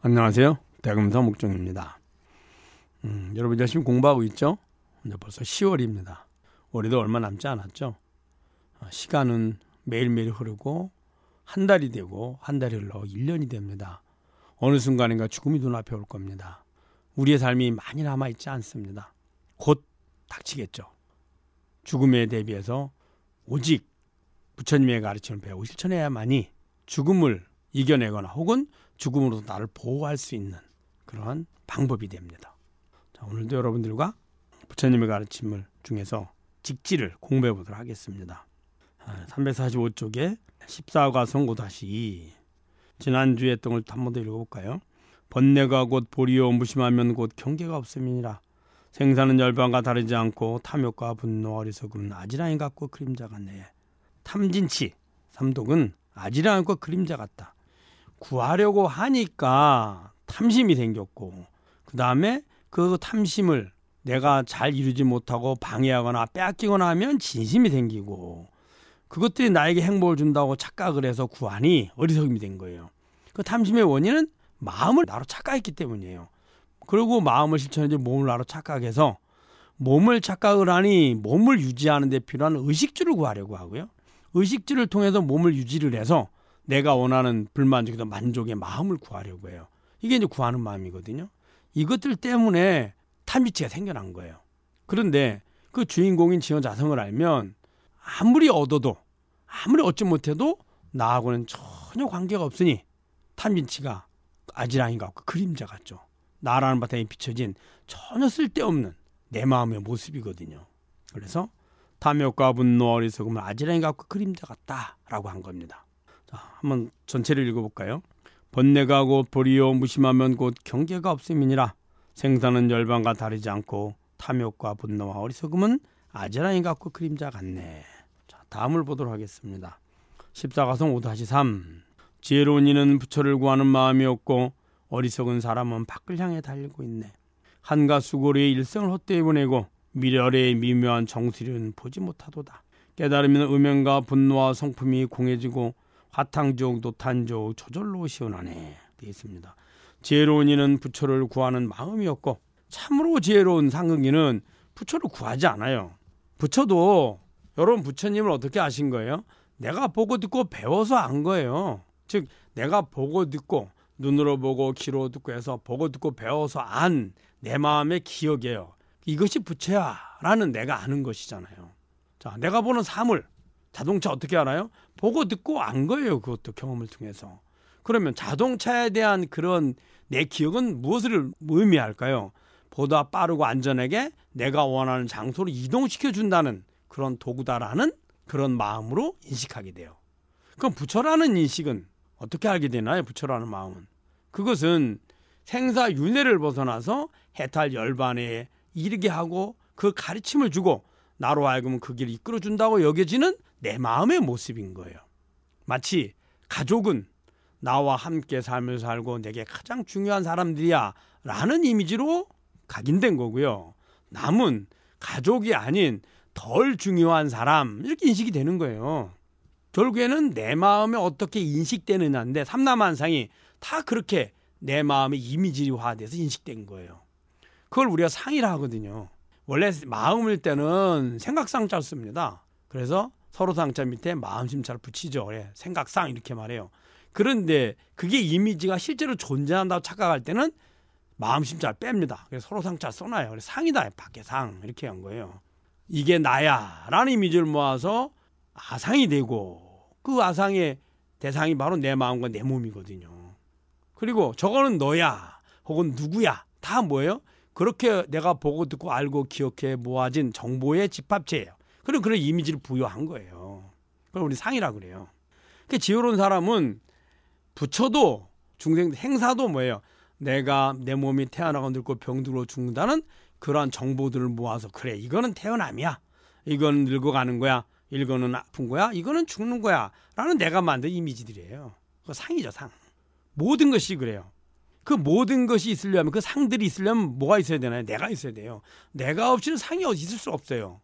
안녕하세요. 대금사 목종입니다. 음, 여러분 열심히 공부하고 있죠? 이제 벌써 10월입니다. 올해도 얼마 남지 않았죠? 아, 시간은 매일매일 흐르고 한 달이 되고 한 달이 흘러 1년이 됩니다. 어느 순간인가 죽음이 눈앞에 올 겁니다. 우리의 삶이 많이 남아있지 않습니다. 곧 닥치겠죠. 죽음에 대비해서 오직 부처님의 가르침을 배우고 실천해야만이 죽음을 이겨내거나 혹은 죽음으로도 나를 보호할 수 있는 그러한 방법이 됩니다. 자, 오늘도 여러분들과 부처님의 가르침을 중에서 직지를 공부해 보도록 하겠습니다. 345쪽에 14과성 고다시 지난주에 했던 걸 한번 더 읽어볼까요? 번뇌가 곧 보리요 무심하면 곧 경계가 없음이니라 생사는 열반과 다르지 않고 탐욕과 분노 어리석음은 아지랑이 같고 그림자 같네 탐진치 삼독은 아지랑과 그림자 같다 구하려고 하니까 탐심이 생겼고 그 다음에 그 탐심을 내가 잘 이루지 못하고 방해하거나 빼앗기거나 하면 진심이 생기고 그것들이 나에게 행복을 준다고 착각을 해서 구하니 어리석음이 된 거예요. 그 탐심의 원인은 마음을 나로 착각했기 때문이에요. 그리고 마음을 실천하지 몸을 나로 착각해서 몸을 착각을 하니 몸을 유지하는 데 필요한 의식주를 구하려고 하고요. 의식주를 통해서 몸을 유지를 해서 내가 원하는 불만족이나 만족의 마음을 구하려고 해요. 이게 이제 구하는 마음이거든요. 이것들 때문에 탐지치가 생겨난 거예요. 그런데 그 주인공인 지연 자성을 알면 아무리 얻어도 아무리 얻지 못해도 나하고는 전혀 관계가 없으니 탐진치가 아지랑이 가고 그림자 같죠. 나라는 바탕에 비춰진 전혀 쓸데없는 내 마음의 모습이거든요. 그래서 탐욕과 분노 어리석음은 아지랑이 가고 그림자 같다라고 한 겁니다. 자, 한번 전체를 읽어볼까요? 번뇌가 곧 버리오 무심하면 곧 경계가 없음이니라. 생사는 열방과 다르지 않고 탐욕과 분노와 어리석음은 아지랑이 같고 그림자 같네. 자, 다음을 보도록 하겠습니다. 14가성 5-3 지혜로운 이는 부처를 구하는 마음이 없고 어리석은 사람은 밖을 향해 달리고 있네. 한가 수고리의 일생을 헛되이 보내고 미래의 미묘한 정수리는 보지 못하도다. 깨달으면 음연과 분노와 성품이 공해지고 화탕종, 도탄종, 저절로 시원하네 되어 있습니다. 지혜로운 이는 부처를 구하는 마음이었고 참으로 지혜로운 상극이는 부처를 구하지 않아요. 부처도 여러분 부처님을 어떻게 아신 거예요? 내가 보고 듣고 배워서 안 거예요. 즉 내가 보고 듣고 눈으로 보고 귀로 듣고 해서 보고 듣고 배워서 안 내 마음의 기억이에요. 이것이 부채야라는 내가 아는 것이잖아요. 자, 내가 보는 사물, 자동차 어떻게 알아요? 보고 듣고 안 거예요. 그것도 경험을 통해서. 그러면 자동차에 대한 그런 내 기억은 무엇을 의미할까요? 보다 빠르고 안전하게 내가 원하는 장소로 이동시켜 준다는 그런 도구다라는 그런 마음으로 인식하게 돼요. 그럼 부처라는 인식은 어떻게 알게 되나요? 부처라는 마음은. 그것은 생사 윤회를 벗어나서 해탈 열반에 이르게 하고 그 가르침을 주고 나로 하여금 그 길을 이끌어 준다고 여겨지는 내 마음의 모습인 거예요. 마치 가족은 나와 함께 삶을 살고 내게 가장 중요한 사람들이야 라는 이미지로 각인된 거고요. 남은 가족이 아닌 덜 중요한 사람 이렇게 인식이 되는 거예요. 결국에는 내 마음에 어떻게 인식되느냐인데 삼남한상이 다 그렇게 내 마음의 이미지화돼서 인식된 거예요. 그걸 우리가 상이라 하거든요. 원래 마음일 때는 생각상 짧습니다 그래서 서로 상자 밑에 마음심 잘 붙이죠. 예. 생각상 이렇게 말해요. 그런데 그게 이미지가 실제로 존재한다고 착각할 때는 마음심 잘 뺍니다. 그래서 서로 상자 써놔요. 그래서 상이다. 밖에 상. 이렇게 한 거예요. 이게 나야. 라는 이미지를 모아서 아상이 되고 그 아상의 대상이 바로 내 마음과 내 몸이거든요. 그리고 저거는 너야. 혹은 누구야. 다 뭐예요? 그렇게 내가 보고 듣고 알고 기억해 모아진 정보의 집합체예요. 그리고 그런 이미지를 부여한 거예요. 그걸 우리 상이라 그래요. 그 지혜로운 사람은 부처도 중생 행사도 뭐예요? 내가 내 몸이 태어나고 늙고 병들어 죽는다는 그러한 정보들을 모아서 그래 이거는 태어남이야. 이건 늙어가는 거야. 이거는 아픈 거야. 이거는 죽는 거야. 라는 내가 만든 이미지들이에요. 그 상이죠 상. 모든 것이 그래요. 그 모든 것이 있으려면 그 상들이 있으려면 뭐가 있어야 되나요? 내가 있어야 돼요. 내가 없이는 상이 어디 있을 수 없어요.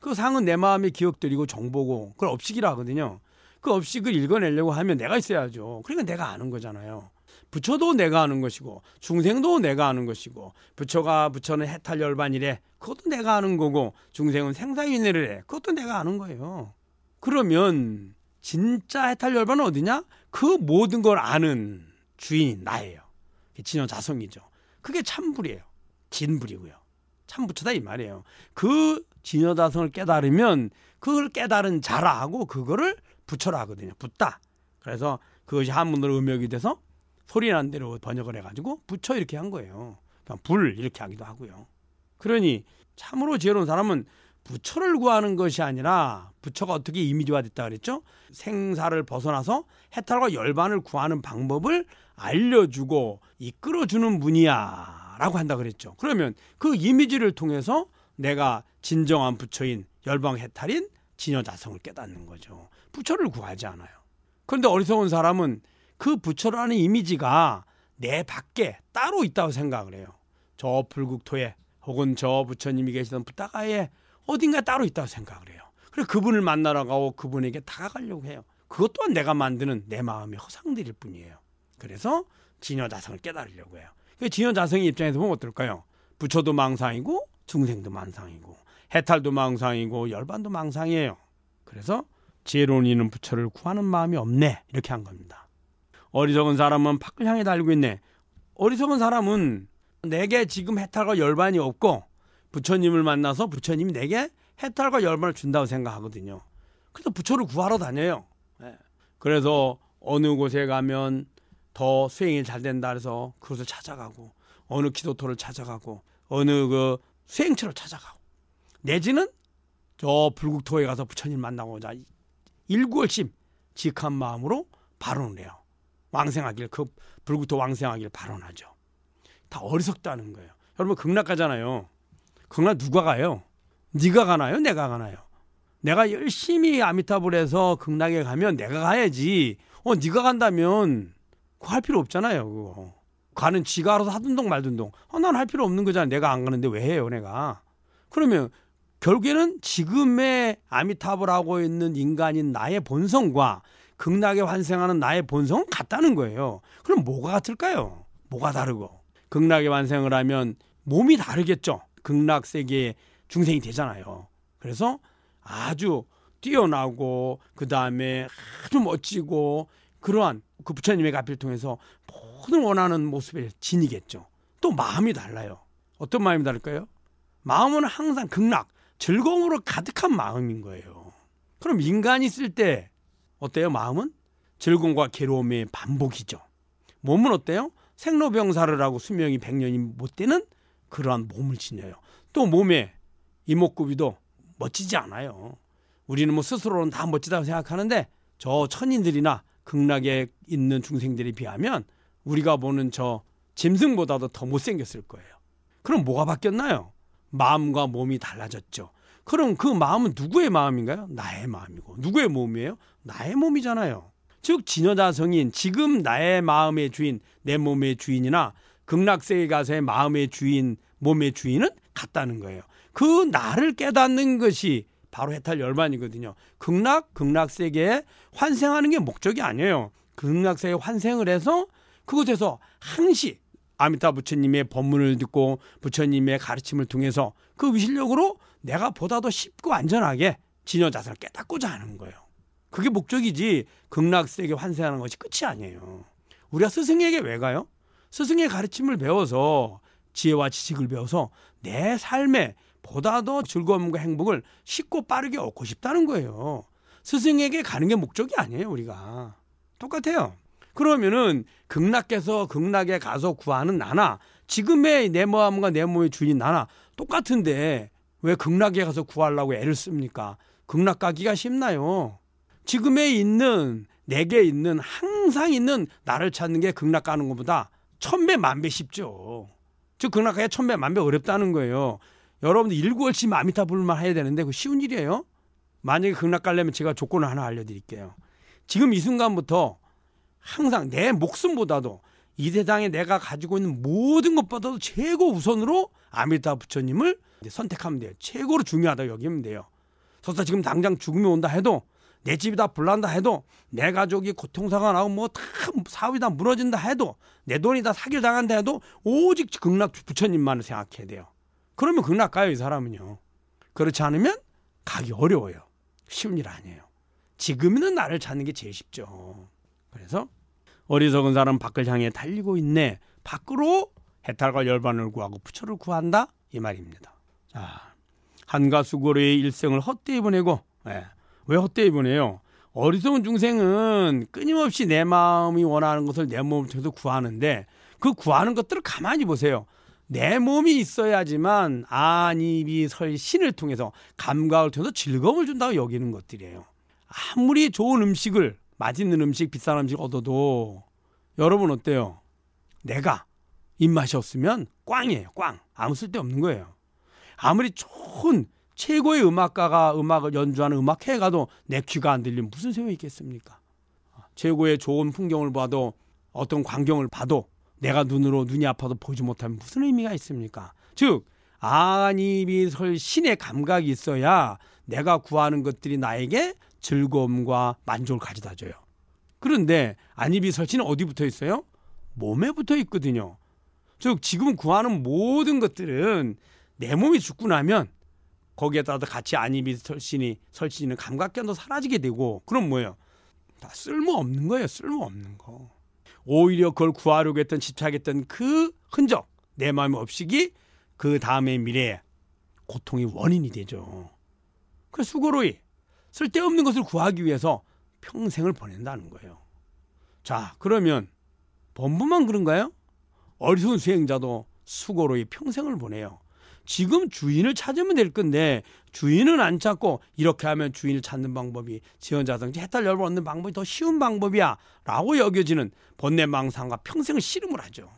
그 상은 내 마음의 기억들이고 정보고 그걸 업식이라 하거든요. 그 업식을 읽어내려고 하면 내가 있어야죠. 그러니까 내가 아는 거잖아요. 부처도 내가 아는 것이고 중생도 내가 아는 것이고 부처가 부처는 해탈 열반이래. 그것도 내가 아는 거고 중생은 생사윤회를 해. 그것도 내가 아는 거예요. 그러면 진짜 해탈 열반은 어디냐? 그 모든 걸 아는 주인이 나예요. 진여 자성이죠. 그게 참불이에요. 진불이고요. 참부처다 이 말이에요. 그 진여다성을 깨달으면 그걸 깨달은 자라 하고 그거를 부처라 하거든요. 붙다. 그래서 그것이 한문으로 음역이 돼서 소리 난 대로 번역을 해가지고 부처 이렇게 한 거예요. 그냥 그러니까 불 이렇게 하기도 하고요. 그러니 참으로 지혜로운 사람은 부처를 구하는 것이 아니라 부처가 어떻게 이미지화됐다 그랬죠? 생사를 벗어나서 해탈과 열반을 구하는 방법을 알려주고 이끌어주는 분이야. 라고 한다 그랬죠. 그러면 그 이미지를 통해서 내가 진정한 부처인 열방 해탈인 진여자성을 깨닫는 거죠. 부처를 구하지 않아요. 그런데 어리석은 사람은 그 부처라는 이미지가 내 밖에 따로 있다고 생각을 해요. 저 불국토에 혹은 저 부처님이 계시던 부다가에 어딘가 따로 있다고 생각을 해요. 그래서 그분을 만나러 가고 그분에게 다가가려고 해요. 그것 또한 내가 만드는 내 마음의 허상들일 뿐이에요. 그래서 진여자성을 깨달으려고 해요. 그 진현 자성의 입장에서 보면 어떨까요? 부처도 망상이고 중생도 망상이고 해탈도 망상이고 열반도 망상이에요. 그래서 지혜로운 이는 부처를 구하는 마음이 없네 이렇게 한 겁니다. 어리석은 사람은 밖을 향해 달고 리 있네. 어리석은 사람은 내게 지금 해탈과 열반이 없고 부처님을 만나서 부처님이 내게 해탈과 열반을 준다고 생각하거든요. 그래서 부처를 구하러 다녀요. 예. 그래서 어느 곳에 가면 더 수행이 잘 된다 그래서 그것을 찾아가고 어느 기도토를 찾아가고 어느 그 수행처를 찾아가고 내지는 저 불국토에 가서 부처님 만나고자 일구월심 직한 마음으로 발언을 해요. 왕생하길 그 불국토 왕생하길 발언하죠. 다 어리석다는 거예요. 여러분 극락 가잖아요. 극락 누가 가요? 네가 가나요? 내가 가나요? 내가 열심히 아미타불에서 극락에 가면 내가 가야지. 어 네가 간다면 그거 할 필요 없잖아요. 그거. 가는 지가 알아서 하든 동 말든 동. 아, 난할 필요 없는 거잖아. 내가 안 가는데 왜 해요, 내가. 그러면 결국에는 지금의 아미타불 하고 있는 인간인 나의 본성과 극락에 환생하는 나의 본성은 같다는 거예요. 그럼 뭐가 같을까요? 뭐가 다르고? 극락에 환생을 하면 몸이 다르겠죠. 극락 세계의 중생이 되잖아요. 그래서 아주 뛰어나고 그 다음에 아주 멋지고 그러한 그 부처님의 가피를 통해서 모든 원하는 모습을 지니겠죠. 또 마음이 달라요. 어떤 마음이 다를까요? 마음은 항상 극락, 즐거움으로 가득한 마음인 거예요. 그럼 인간이 쓸때 어때요? 마음은 즐거움과 괴로움의 반복이죠. 몸은 어때요? 생로병사를 하고 수명이 100년이 못 되는 그러한 몸을 지녀요. 또 몸에 이목구비도 멋지지 않아요. 우리는 뭐 스스로는 다 멋지다고 생각하는데 저 천인들이나 극락에 있는 중생들에 비하면 우리가 보는 저 짐승보다도 더 못생겼을 거예요. 그럼 뭐가 바뀌었나요? 마음과 몸이 달라졌죠. 그럼 그 마음은 누구의 마음인가요? 나의 마음이고. 누구의 몸이에요? 나의 몸이잖아요. 즉 진여자성인 지금 나의 마음의 주인 내 몸의 주인이나 극락세계 가서의 마음의 주인 몸의 주인은 같다는 거예요. 그 나를 깨닫는 것이 바로 해탈 열반이거든요. 극락, 극락 세계에 환생하는 게 목적이 아니에요. 극락 세계 환생을 해서 그곳에서 항시 아미타 부처님의 법문을 듣고 부처님의 가르침을 통해서 그 위실력으로 내가 보다 더 쉽고 안전하게 진여 자산을 깨닫고자 하는 거예요. 그게 목적이지 극락 세계 환생하는 것이 끝이 아니에요. 우리가 스승에게 왜 가요? 스승의 가르침을 배워서 지혜와 지식을 배워서 내 삶에 보다 더 즐거움과 행복을 쉽고 빠르게 얻고 싶다는 거예요. 스승에게 가는 게 목적이 아니에요, 우리가. 똑같아요. 그러면은 극락에서 극락에 가서 구하는 나나 지금의 내 마음과 내 몸의 주인 나나 똑같은데 왜 극락에 가서 구하려고 애를 씁니까? 극락 가기가 쉽나요? 지금에 있는 내게 있는 항상 있는 나를 찾는 게 극락 가는 것보다 천 배 만 배 쉽죠. 즉 극락 가기 천배 만 배 어렵다는 거예요. 여러분들 일구월치 마미타 불만 해야 되는데 그 쉬운 일이에요. 만약에 극락 가려면 제가 조건을 하나 알려드릴게요. 지금 이 순간부터 항상 내 목숨보다도 이 세상에 내가 가지고 있는 모든 것보다도 최고 우선으로 아미타 부처님을 선택하면 돼요. 최고로 중요하다고 여기면 돼요. 설사 지금 당장 죽음이 온다 해도 내 집이 다 불난다 해도 내 가족이 고통사가 나고 뭐다 사업이 다 무너진다 해도 내 돈이 다 사기를 당한다 해도 오직 극락 부처님만을 생각해야 돼요. 그러면 극락 가요 이 사람은요. 그렇지 않으면 가기 어려워요. 쉬운 일 아니에요. 지금은 나를 찾는 게 제일 쉽죠. 그래서 어리석은 사람 밖을 향해 달리고 있네. 밖으로 해탈과 열반을 구하고 부처를 구한다 이 말입니다. 자, 한가수고로의 일생을 헛되이 보내고 예. 왜 헛되이 보내요? 어리석은 중생은 끊임없이 내 마음이 원하는 것을 내 몸을 통해서 구하는데 그 구하는 것들을 가만히 보세요. 내 몸이 있어야지만 안입이 아, 네 설 신을 통해서 감각을 통해서 즐거움을 준다고 여기는 것들이에요. 아무리 좋은 음식을 맛있는 음식 비싼 음식 얻어도 여러분 어때요? 내가 입맛이 없으면 꽝이에요. 꽝. 아무 쓸데없는 거예요. 아무리 좋은 최고의 음악가가 음악을 연주하는 음악회에 가도 내 귀가 안 들리면 무슨 소용이 있겠습니까? 최고의 좋은 풍경을 봐도 어떤 광경을 봐도 내가 눈으로 눈이 아파도 보지 못하면 무슨 의미가 있습니까? 즉 안입이 설 신의 감각이 있어야 내가 구하는 것들이 나에게 즐거움과 만족을 가져다 줘요. 그런데 안입이 설신은 어디 붙어 있어요? 몸에 붙어 있거든요. 즉 지금 구하는 모든 것들은 내 몸이 죽고 나면 거기에 따라 같이 안입이 설신이 설신이는 감각견도 사라지게 되고 그럼 뭐예요? 다 쓸모 없는 거예요. 쓸모 없는 거. 오히려 그걸 구하려고 했던 집착했던 그 흔적 내 마음 의없이그 다음의 미래에 고통의 원인이 되죠. 그 수고로이 쓸데없는 것을 구하기 위해서 평생을 보낸다는 거예요. 자 그러면 범부만 그런가요? 어리석은 수행자도 수고로이 평생을 보내요. 지금 주인을 찾으면 될 건데 주인은 안 찾고 이렇게 하면 주인을 찾는 방법이 지원자성지 해탈 열을 얻는 방법이 더 쉬운 방법이야 라고 여겨지는 번뇌망상과 평생을 씨름을 하죠.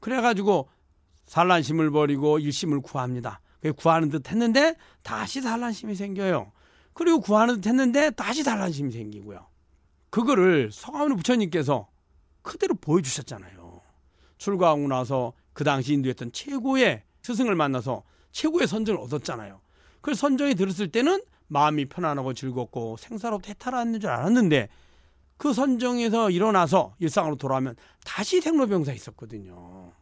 그래가지고 산란심을 버리고 일심을 구합니다. 구하는 듯 했는데 다시 산란심이 생겨요. 그리고 구하는 듯 했는데 다시 산란심이 생기고요. 그거를 성하문 부처님께서 그대로 보여주셨잖아요. 출가하고 나서 그 당시 인도했던 최고의 스승을 만나서 최고의 선전을 얻었잖아요. 그 선전이 들었을 때는 마음이 편안하고 즐겁고 생사롭게 해탈하는 줄 알았는데 그 선정에서 일어나서 일상으로 돌아오면 다시 생로병사 있었거든요.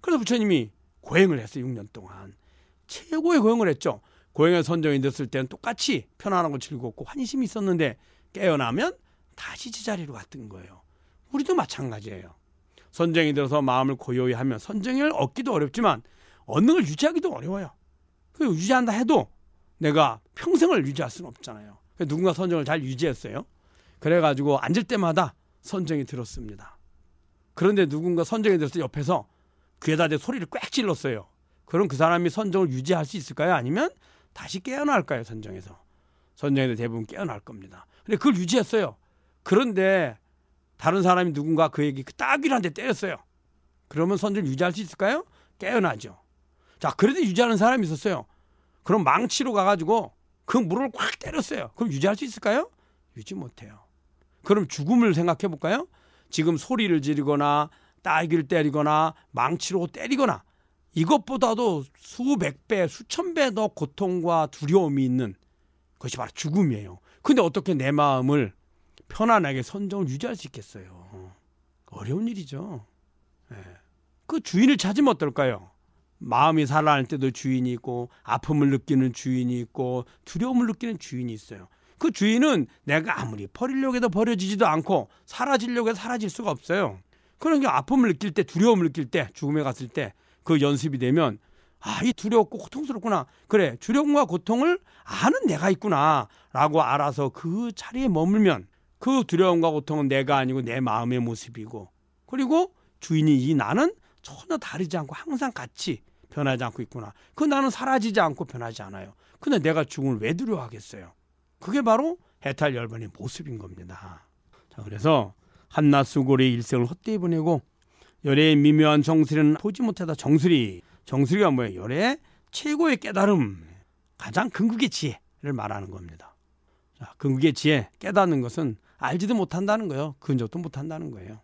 그래서 부처님이 고행을 했어요. 6년 동안. 최고의 고행을 했죠. 고행의 선정이 됐을 때는 똑같이 편안하고 즐겁고 환심이 있었는데 깨어나면 다시 제자리로 갔던 거예요. 우리도 마찬가지예요. 선정이 들어서 마음을 고요히 하면 선정을 얻기도 어렵지만 어느 걸 유지하기도 어려워요. 그리 유지한다 해도 내가 평생을 유지할 수는 없잖아요. 그 누군가 선정을 잘 유지했어요. 그래가지고 앉을 때마다 선정이 들었습니다. 그런데 누군가 선정이 들었을 때 옆에서 귀에다 대 소리를 꽥 질렀어요. 그럼 그 사람이 선정을 유지할 수 있을까요? 아니면 다시 깨어날까요? 선정에서. 선정에서 대부분 깨어날 겁니다. 근데 그걸 유지했어요. 그런데 다른 사람이 누군가 그 얘기 딱 따귀를 한대 때렸어요. 그러면 선정을 유지할 수 있을까요? 깨어나죠. 자, 그래도 유지하는 사람이 있었어요. 그럼 망치로 가가지고 그 물을 꽉 때렸어요. 그럼 유지할 수 있을까요? 유지 못해요. 그럼 죽음을 생각해 볼까요? 지금 소리를 지르거나 딸기를 때리거나 망치로 때리거나 이것보다도 수백 배, 수천 배 더 고통과 두려움이 있는 그것이 바로 죽음이에요. 근데 어떻게 내 마음을 편안하게 선정을 유지할 수 있겠어요? 어려운 일이죠. 예. 그 주인을 찾으면 어떨까요? 마음이 살아날 때도 주인이 있고 아픔을 느끼는 주인이 있고 두려움을 느끼는 주인이 있어요. 그 주인은 내가 아무리 버리려고 해도 버려지지도 않고 사라지려고 해도 사라질 수가 없어요. 그런게 아픔을 느낄 때 두려움을 느낄 때 죽음에 갔을 때 그 연습이 되면 아, 이 두렵고 고통스럽구나. 그래, 두려움과 고통을 아는 내가 있구나. 라고 알아서 그 자리에 머물면 그 두려움과 고통은 내가 아니고 내 마음의 모습이고 그리고 주인이 이 나는 전혀 다르지 않고 항상 같이 변하지 않고 있구나. 그 나는 사라지지 않고 변하지 않아요. 근데 내가 죽음을 왜 두려워하겠어요? 그게 바로 해탈 열반의 모습인 겁니다. 자, 그래서 한낱 수고리 일생을 헛되이 보내고 열애의 미묘한 정수리는 보지 못하다 정수리. 정수리가 뭐예요? 열애의 최고의 깨달음. 가장 근국의 지혜를 말하는 겁니다. 자, 궁극의 지혜, 깨닫는 것은 알지도 못한다는 거예요. 근접도 못한다는 거예요.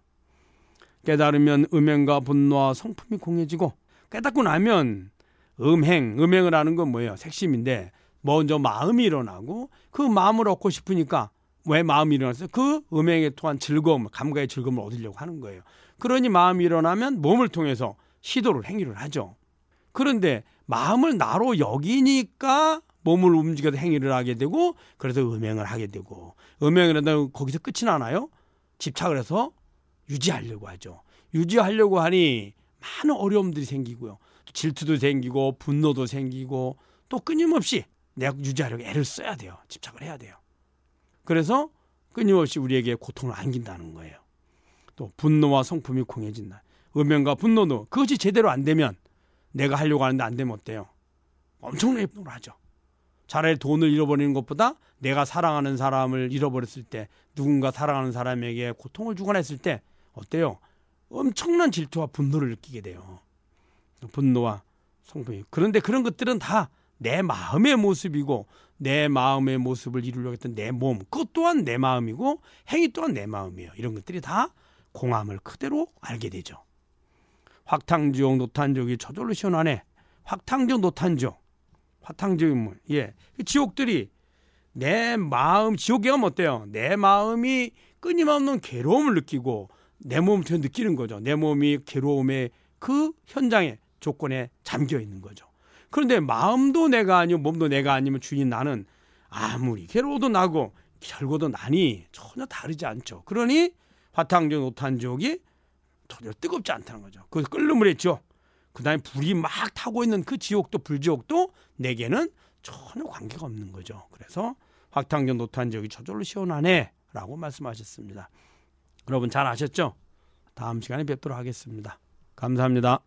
깨달으면 음행과 분노와 성품이 공해지고 깨닫고 나면 음행, 음행을 하는 건 뭐예요? 색심인데 먼저 마음이 일어나고 그 마음을 얻고 싶으니까 왜 마음이 일어났어요? 그 음행에 통한 즐거움, 감각의 즐거움을 얻으려고 하는 거예요. 그러니 마음이 일어나면 몸을 통해서 시도를 행위를 하죠. 그런데 마음을 나로 여기니까 몸을 움직여서 행위를 하게 되고 그래서 음행을 하게 되고 음행이라는 거기서 끝이 나나요? 집착을 해서 유지하려고 하죠. 유지하려고 하니 많은 어려움들이 생기고요. 질투도 생기고 분노도 생기고 또 끊임없이 내가 유지하려고 애를 써야 돼요. 집착을 해야 돼요. 그래서 끊임없이 우리에게 고통을 안긴다는 거예요. 또 분노와 성품이 공해진다. 음면과 분노도 그것이 제대로 안 되면 내가 하려고 하는데 안 되면 어때요? 엄청나게 분노를 하죠. 차라리 돈을 잃어버리는 것보다 내가 사랑하는 사람을 잃어버렸을 때 누군가 사랑하는 사람에게 고통을 주거나 했을 때 어때요? 엄청난 질투와 분노를 느끼게 돼요. 분노와 성품. 그런데 그런 것들은 다 내 마음의 모습이고 내 마음의 모습을 이루려고 했던 내 몸, 그것 또한 내 마음이고 행위 또한 내 마음이에요. 이런 것들이 다 공함을 그대로 알게 되죠. 확탕지옥 노탄지이 저절로 시원하네. 확탕지옥 노탄지옥. 화탕지옥이 뭐, 예. 그 지옥들이 내 마음, 지옥이 가면 어때요? 내 마음이 끊임없는 괴로움을 느끼고 내 몸부터 느끼는 거죠. 내 몸이 괴로움의 그 현장의 조건에 잠겨 있는 거죠. 그런데 마음도 내가 아니고 몸도 내가 아니면 주인 나는 아무리 괴로워도 나고 결고도 나니 전혀 다르지 않죠. 그러니 화탕족, 노탄족이 전혀 뜨겁지 않다는 거죠. 그 끓는 물했죠. 그 다음에 불이 막 타고 있는 그 지옥도 불지옥도 내게는 전혀 관계가 없는 거죠. 그래서 화탕족, 노탄족이 저절로 시원하네 라고 말씀하셨습니다. 여러분 잘 아셨죠? 다음 시간에 뵙도록 하겠습니다. 감사합니다.